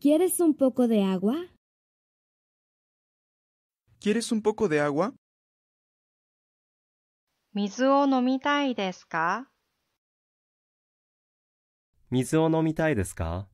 ¿Quieres un poco de agua? ¿Quieres un poco de agua? 水を飲みたいですか水を飲みたいですか